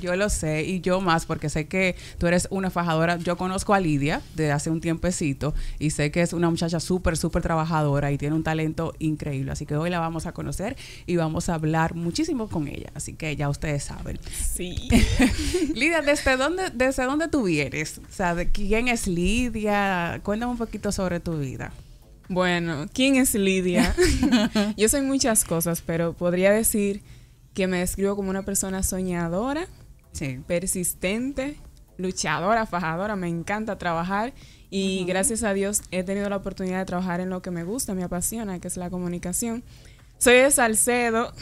Yo lo sé y yo más porque sé que tú eres una fajadora. Yo conozco a Lidia desde hace un tiempecito y sé que es una muchacha súper, súper trabajadora y tiene un talento increíble. Así que hoy la vamos a conocer y vamos a hablar muchísimo con ella. Así que ya ustedes saben. Sí. Lidia, ¿desde dónde, ¿desde dónde tú vienes? O sea, ¿quién es Lidia? Cuéntame un poquito sobre tu vida. Bueno, ¿quién es Lidia? yo soy muchas cosas, pero podría decir que me describo como una persona soñadora, Sí. Persistente, luchadora, fajadora, me encanta trabajar y gracias a Dios he tenido la oportunidad de trabajar en lo que me gusta, me apasiona, que es la comunicación. Soy de Salcedo.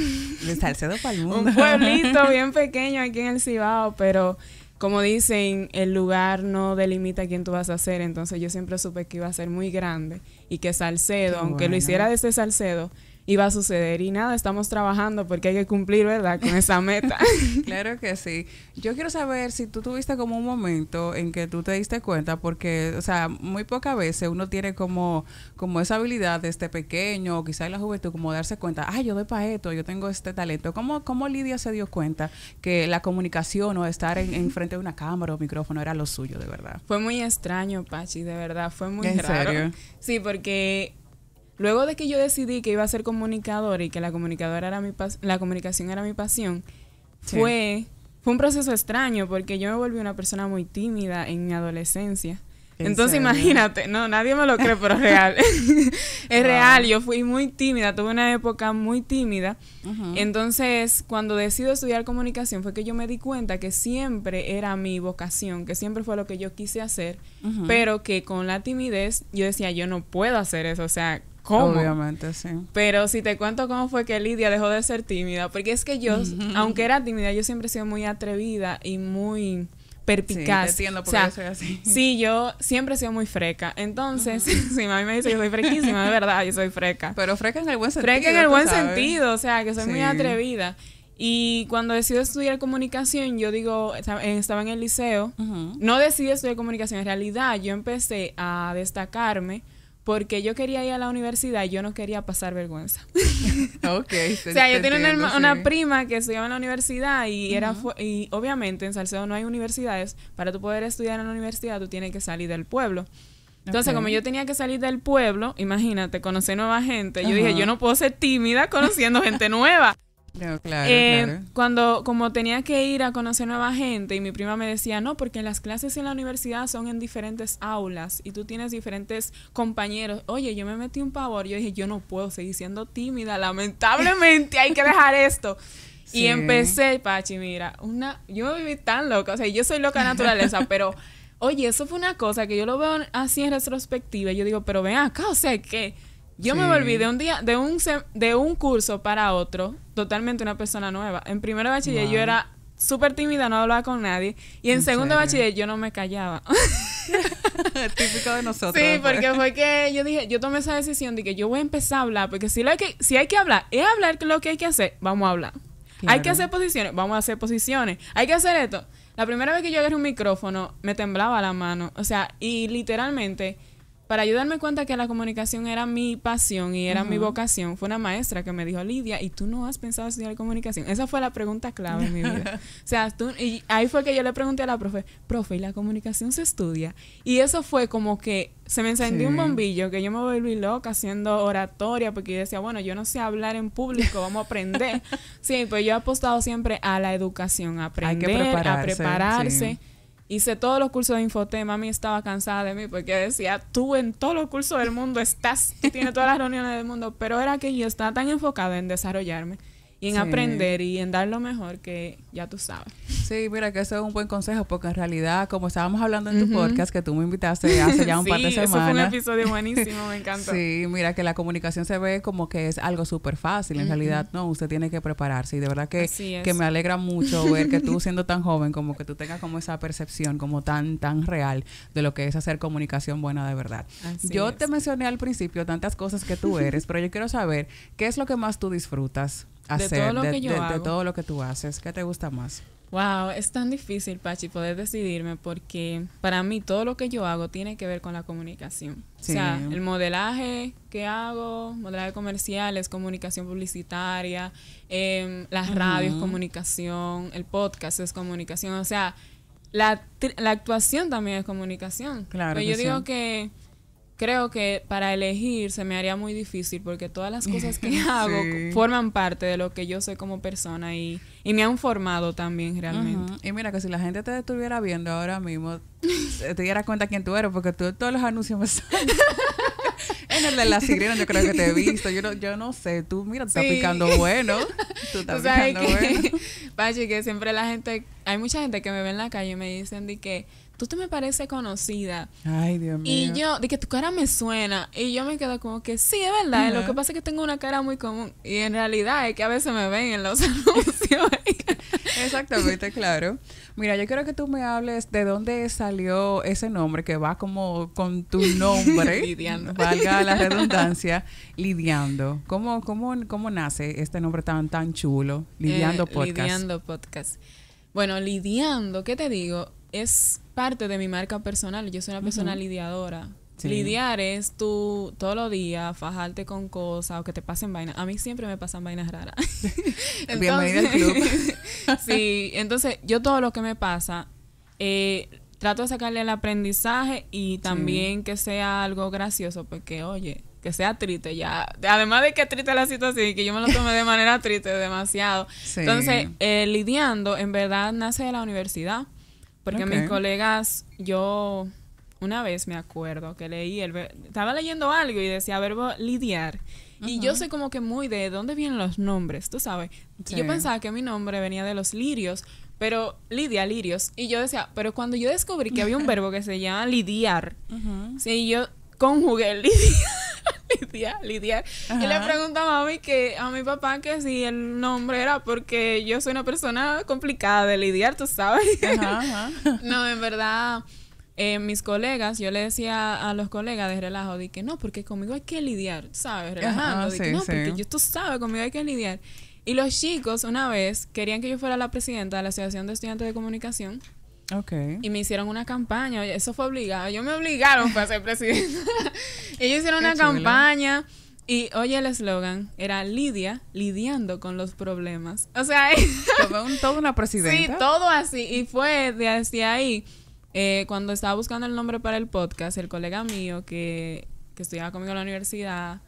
De Salcedo para el mundo. Un pueblito bien pequeño aquí en el Cibao, pero como dicen, el lugar no delimita quién tú vas a ser. Entonces yo siempre supe que iba a ser muy grande y que Salcedo, aunque lo hiciera desde Salcedo, iba a suceder. Y nada, estamos trabajando porque hay que cumplir, ¿verdad? Con esa meta. claro que sí. Yo quiero saber si tú tuviste como un momento en que tú te diste cuenta, porque, o sea, muy pocas veces uno tiene como, como esa habilidad desde este pequeño, o quizá en la juventud, como darse cuenta, ay, yo doy para esto, yo tengo este talento. ¿Cómo, cómo Lidia se dio cuenta que la comunicación o estar en, frente de una cámara o micrófono era lo suyo, de verdad? Fue muy extraño, Pachi, de verdad. Fue muy ¿En Serio? Sí, porque Luego de que yo decidí que iba a ser comunicadora y que la comunicadora era mi la comunicación era mi pasión, fue un proceso extraño porque yo me volví una persona muy tímida en mi adolescencia. Entonces imagínate, no, nadie me lo cree, pero es real. es real, yo fui muy tímida, tuve una época muy tímida. Entonces, cuando decido estudiar comunicación fue que yo me di cuenta que siempre era mi vocación, que siempre fue lo que yo quise hacer, pero que con la timidez yo decía, yo no puedo hacer eso, o sea, Obviamente, sí. Pero si te cuento cómo fue que Lidia dejó de ser tímida, porque es que yo, aunque era tímida, yo siempre he sido muy atrevida y muy perspicaz Sí, entiendo yo Sí, yo siempre he sido muy freca. Entonces, si me dice que soy frequísima, de verdad, yo soy freca. Pero freca en el buen sentido. Freca en el buen sentido, o sea, que soy muy atrevida. Y cuando decido estudiar comunicación, yo digo, eh, estaba en el liceo, no decidí estudiar comunicación, en realidad yo empecé a destacarme porque yo quería ir a la universidad y yo no quería pasar vergüenza. ok. o sea, yo tenía una, prima que estudiaba en la universidad y era y obviamente en Salcedo no hay universidades. Para tú poder estudiar en la universidad tú tienes que salir del pueblo. Entonces, como yo tenía que salir del pueblo, imagínate, conocer nueva gente, yo dije, yo no puedo ser tímida conociendo gente nueva. Eh, cuando, como tenía que ir a conocer nueva gente y mi prima me decía, no, porque las clases en la universidad son en diferentes aulas y tú tienes diferentes compañeros. Oye, yo me metí un pavor. Yo dije, yo no puedo seguir siendo tímida. Lamentablemente hay que dejar esto. Y empecé, Pachi, mira, una, yo me viví tan loca. O sea, yo soy loca naturaleza, pero... Oye, eso fue una cosa que yo lo veo así en retrospectiva. Y yo digo, pero ven acá, o sea, que yo me volví de un día, de un de un curso para otro, totalmente una persona nueva. En primero bachiller yo era súper tímida, no hablaba con nadie. Y en, segundo bachiller yo no me callaba. Típico de nosotros. Sí, pues. porque fue que yo dije, yo tomé esa decisión de que yo voy a empezar a hablar, porque si, lo hay, que, si hay que hablar, es hablar lo que hay que hacer, vamos a hablar. Hay que hacer posiciones, vamos a hacer posiciones. Hay que hacer esto. La primera vez que yo agarré un micrófono, me temblaba la mano. O sea, y literalmente para ayudarme cuenta que la comunicación era mi pasión y era mi vocación, fue una maestra que me dijo, Lidia, ¿y tú no has pensado estudiar comunicación? Esa fue la pregunta clave en mi vida. o sea, tú, y ahí fue que yo le pregunté a la profe, profe, ¿y la comunicación se estudia? Y eso fue como que se me encendió un bombillo, que yo me volví loca haciendo oratoria, porque yo decía, bueno, yo no sé hablar en público, vamos a aprender. sí, pues yo he apostado siempre a la educación, a aprender, prepararse, a prepararse. Hice todos los cursos de Infotema, mami estaba cansada de mí porque decía, tú en todos los cursos del mundo estás, tienes todas las reuniones del mundo, pero era que yo estaba tan enfocada en desarrollarme y en aprender y en dar lo mejor que ya tú sabes. Sí, mira que eso es un buen consejo porque en realidad, como estábamos hablando en tu podcast que tú me invitaste hace ya un par de semanas. Sí, fue un episodio buenísimo, me encanta. sí, mira que la comunicación se ve como que es algo súper fácil. En realidad, no, usted tiene que prepararse. Y de verdad que, que me alegra mucho ver que tú siendo tan joven, como que tú tengas como esa percepción como tan, tan real de lo que es hacer comunicación buena de verdad. yo te mencioné al principio tantas cosas que tú eres, pero yo quiero saber qué es lo que más tú disfrutas hacer de todo lo, que yo de todo lo que tú haces. ¿Qué te gusta más? Wow, es tan difícil, Pachi, poder decidirme porque para mí todo lo que yo hago tiene que ver con la comunicación. O sea, el modelaje que hago, modelaje comercial es comunicación publicitaria, la em, las es radios comunicación, el podcast es comunicación, o sea, la, actuación también es comunicación. Claro. Pero yo digo que creo que para elegir se me haría muy difícil porque todas las cosas que hago forman parte de lo que yo soy como persona y, y me han formado también realmente. Y mira que si la gente te estuviera viendo ahora mismo, eh, te dieras cuenta quién tú eres porque tú todos los anuncios me salen. en el de la sirena yo creo que te he visto. Yo no, yo no sé, tú mira, te estás picando bueno. Tú estás picando bueno. Pachi, que siempre la gente, hay mucha gente que me ve en la calle y me dicen de que tú te me parece conocida. Ay, Dios mío. Y yo, de que tu cara me suena. Y yo me quedo como que, sí, es verdad. Lo que pasa es que tengo una cara muy común. Y en realidad es que a veces me ven en los anuncios. Exactamente, claro. Mira, yo quiero que tú me hables de dónde salió ese nombre que va como con tu nombre. lidiando. Valga la redundancia, lidiando. ¿Cómo, cómo, cómo nace este nombre tan, tan chulo? Lidiando eh, Podcast. Lidiando Podcast. Bueno, lidiando, ¿qué te digo? es parte de mi marca personal. Yo soy una persona lidiadora. Lidiar es tú todos los días fajarte con cosas o que te pasen vainas. A mí siempre me pasan vainas raras. entonces, Bienvenida al club. sí, entonces yo todo lo que me pasa, eh, trato de sacarle el aprendizaje y también que sea algo gracioso, porque oye, que sea triste ya. Además de que triste la situación que yo me lo tomé de manera triste demasiado. Entonces, eh, lidiando en verdad nace de la universidad. Porque mis colegas, yo una vez me acuerdo que leí, estaba leyendo algo y decía verbo lidiar. Y yo sé como que muy de dónde vienen los nombres, tú sabes. yo pensaba que mi nombre venía de los lirios, pero lidia, lirios. Y yo decía, pero cuando yo descubrí que había un verbo que se llama lidiar, sí, yo conjugué lidiar lidiar. lidiar. Y le preguntaba a mami que, a mi papá que si el nombre era porque yo soy una persona complicada de lidiar, tú sabes. no, en verdad. Eh, mis colegas, yo le decía a los colegas de relajo, dije, que no, porque conmigo hay que lidiar, ¿sabes? Relajando, ajá, no, porque yo, tú sabes, conmigo hay que lidiar. Y los chicos, una vez, querían que yo fuera la presidenta de la Asociación de Estudiantes de Comunicación. Okay. Y me hicieron una campaña, Oye, eso fue obligado, ellos me obligaron para ser presidenta. ellos hicieron una campaña. Y oye, el eslogan era Lidia lidiando con los problemas. O sea, todo, una presidenta. Sí, todo así. Y fue de hacia ahí, eh, cuando estaba buscando el nombre para el podcast, el colega mío que, que estudiaba conmigo en la universidad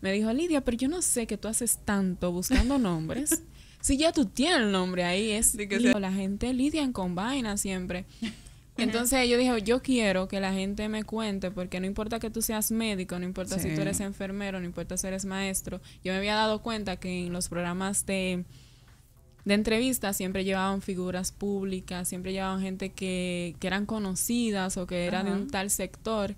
me dijo: Lidia, pero yo no sé que tú haces tanto buscando nombres si ya tú tienes el nombre ahí, es la gente lidia con vaina siempre. Entonces yo dije, yo quiero que la gente me cuente, porque no importa que tú seas médico, no importa si tú eres enfermero, no importa si eres maestro, yo me había dado cuenta que en los programas de, de entrevistas siempre llevaban figuras públicas, siempre llevaban gente que, que eran conocidas o que eran de un tal sector.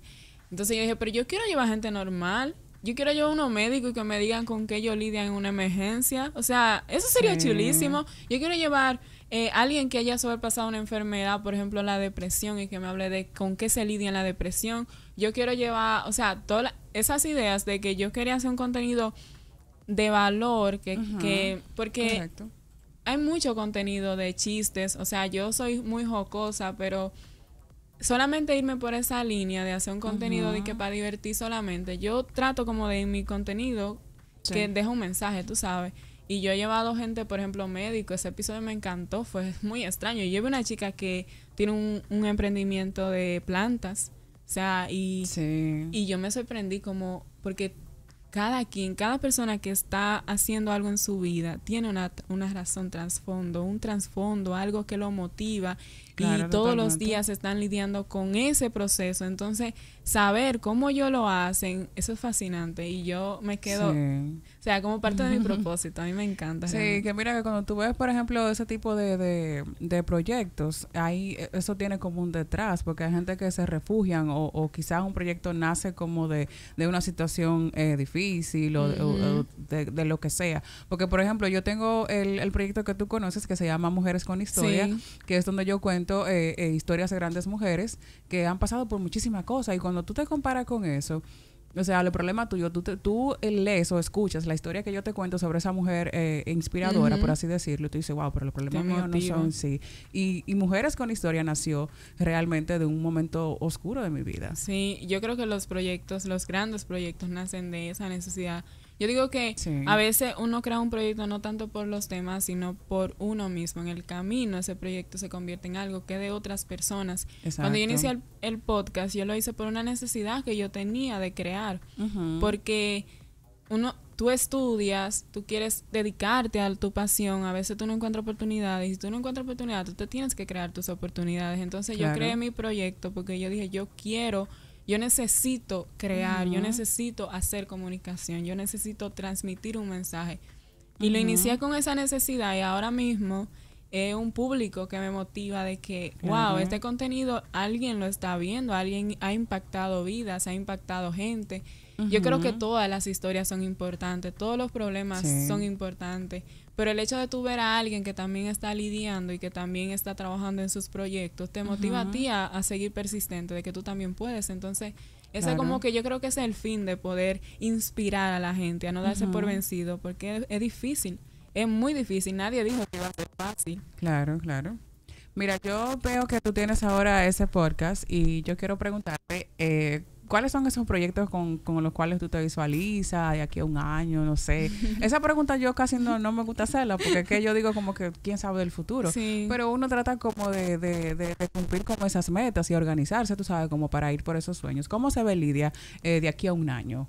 Entonces yo dije, pero yo quiero llevar gente normal, yo quiero llevar a uno médico y que me digan con qué yo lidia en una emergencia. O sea, eso sería chulísimo. Yo quiero llevar a eh, alguien que haya sobrepasado una enfermedad, por ejemplo, la depresión, y que me hable de con qué se lidia en la depresión. Yo quiero llevar, o sea, todas esas ideas de que yo quería hacer un contenido de valor, que, que porque hay mucho contenido de chistes. O sea, yo soy muy jocosa, pero solamente irme por esa línea de hacer un contenido de que para divertir solamente. Yo trato como de mi contenido que dejo un mensaje, tú sabes. Y yo he llevado gente, por ejemplo, médico. Ese episodio me encantó, fue muy extraño. Yo llevé una chica que tiene un, un emprendimiento de plantas. O sea, y, y yo me sorprendí como, porque cada quien, cada persona que está haciendo algo en su vida tiene una, una razón trasfondo, un trasfondo, algo que lo motiva y todos los días están lidiando con ese proceso. Entonces, saber cómo yo lo hacen, eso es fascinante y yo me quedo, o sea, como parte de mi propósito, a mí me encanta. Sí, que mira que cuando tú ves, por ejemplo, ese tipo de, proyectos, ahí e, eso tiene como un detrás, porque hay gente que se refugian o, o quizás un proyecto nace como de, de una situación difícil eh, y lo de, lo que sea. Porque, por ejemplo, yo tengo el, proyecto que tú conoces que se llama Mujeres con Historia, que es donde yo cuento eh, eh, historias de grandes mujeres que han pasado por muchísimas cosas. Y cuando tú te comparas con eso, o sea, el problema tuyo, tú, tú lees o escuchas la historia que yo te cuento sobre esa mujer eh, inspiradora, por así decirlo, y tú dices, wow, pero el problema mío no son sí. Y, y, Mujeres con Historia nació realmente de un momento oscuro de mi vida. Sí, yo creo que los proyectos, los grandes proyectos, nacen de esa necesidad yo digo que a veces uno crea un proyecto no tanto por los temas, sino por uno mismo. En el camino ese proyecto se convierte en algo que de otras personas. Cuando yo inicié el, podcast, yo lo hice por una necesidad que yo tenía de crear, porque uno tú estudias, tú quieres dedicarte a tu pasión, a veces tú no encuentras oportunidades, y si tú no encuentras oportunidades, tú te tienes que crear tus oportunidades. Entonces yo creé mi proyecto porque yo dije, yo quiero yo necesito crear, yo necesito hacer comunicación, yo necesito transmitir un mensaje. Y lo inicié con esa necesidad y ahora mismo es un público que me motiva de que, wow, este contenido alguien lo está viendo, alguien ha impactado vidas, ha impactado gente yo creo que todas las historias son importantes, todos los problemas son importantes, pero el hecho de tú ver a alguien que también está lidiando y que también está trabajando en sus proyectos, te motiva a ti a, seguir persistente, de que tú también puedes. Entonces, ese como que yo creo que es el fin de poder inspirar a la gente, a no darse por vencido, porque es, difícil, es muy difícil, nadie dijo que iba a ser fácil. Claro, claro. Mira, yo veo que tú tienes ahora ese podcast y yo quiero preguntarte eh, ¿Cuáles son esos proyectos con, con, los cuales tú te visualizas de aquí a un año? No sé. Esa pregunta yo casi no, no me gusta hacerla porque es que yo digo como que quién sabe del futuro. Sí. Pero uno trata como de, de, de, cumplir como esas metas y organizarse, tú sabes, como para ir por esos sueños. ¿Cómo se ve Lidia eh, de aquí a un año?